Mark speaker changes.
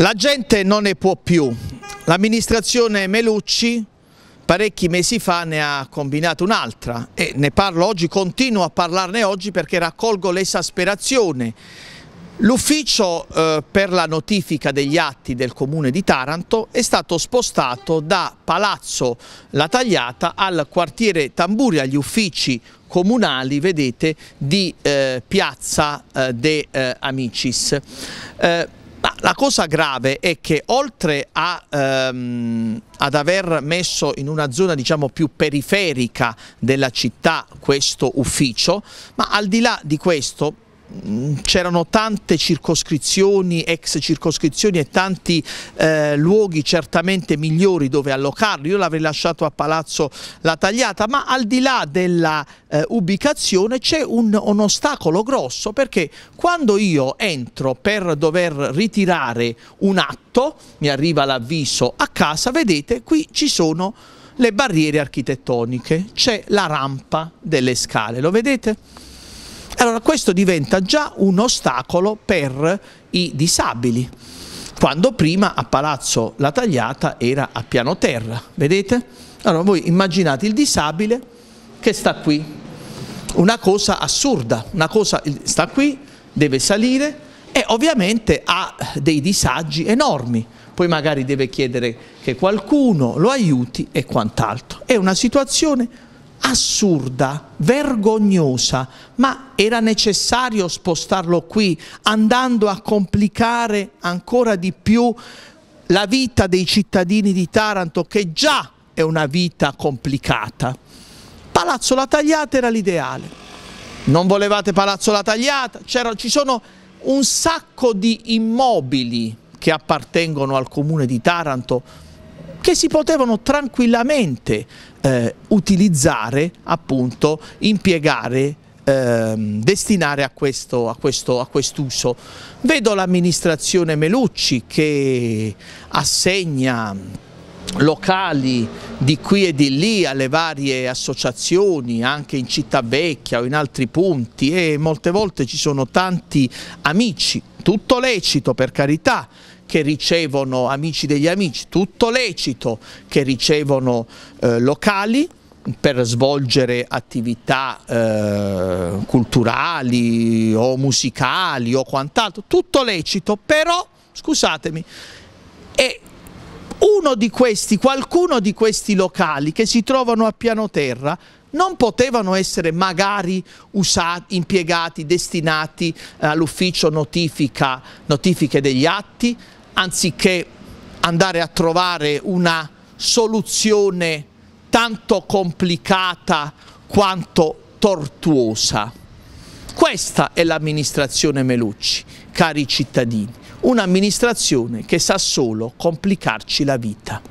Speaker 1: La gente non ne può più. L'amministrazione Melucci parecchi mesi fa ne ha combinato un'altra e ne parlo oggi, continuo a parlarne oggi perché raccolgo l'esasperazione. L'ufficio eh, per la notifica degli atti del comune di Taranto è stato spostato da Palazzo La Tagliata al quartiere Tamburi, agli uffici comunali, vedete, di eh, Piazza eh, De eh, Amicis. Eh, ma la cosa grave è che oltre a, ehm, ad aver messo in una zona diciamo, più periferica della città questo ufficio, ma al di là di questo Mm, c'erano tante circoscrizioni, ex circoscrizioni e tanti eh, luoghi certamente migliori dove allocarlo. Io l'avrei lasciato a Palazzo La Tagliata, ma al di là della eh, ubicazione c'è un, un ostacolo grosso perché quando io entro per dover ritirare un atto, mi arriva l'avviso a casa, vedete qui ci sono le barriere architettoniche, c'è la rampa delle scale, lo vedete? Allora questo diventa già un ostacolo per i disabili, quando prima a Palazzo La Tagliata era a piano terra, vedete? Allora voi immaginate il disabile che sta qui, una cosa assurda, una cosa sta qui, deve salire e ovviamente ha dei disagi enormi, poi magari deve chiedere che qualcuno lo aiuti e quant'altro. È una situazione assurda, vergognosa, ma era necessario spostarlo qui, andando a complicare ancora di più la vita dei cittadini di Taranto, che già è una vita complicata. Palazzo La Tagliata era l'ideale. Non volevate Palazzo La Tagliata? ci sono un sacco di immobili che appartengono al comune di Taranto che si potevano tranquillamente eh, utilizzare, appunto, impiegare ehm, destinare a questo, a questo a quest'uso. Vedo l'amministrazione Melucci che assegna locali di qui e di lì alle varie associazioni anche in Città Vecchia o in altri punti e molte volte ci sono tanti amici, tutto lecito per carità, che ricevono amici degli amici, tutto lecito, che ricevono eh, locali per svolgere attività eh, culturali o musicali o quant'altro, tutto lecito, però, scusatemi, è uno di questi, qualcuno di questi locali che si trovano a piano terra non potevano essere magari usati, impiegati, destinati eh, all'ufficio notifica, notifiche degli atti, anziché andare a trovare una soluzione tanto complicata quanto tortuosa. Questa è l'amministrazione Melucci, cari cittadini, un'amministrazione che sa solo complicarci la vita.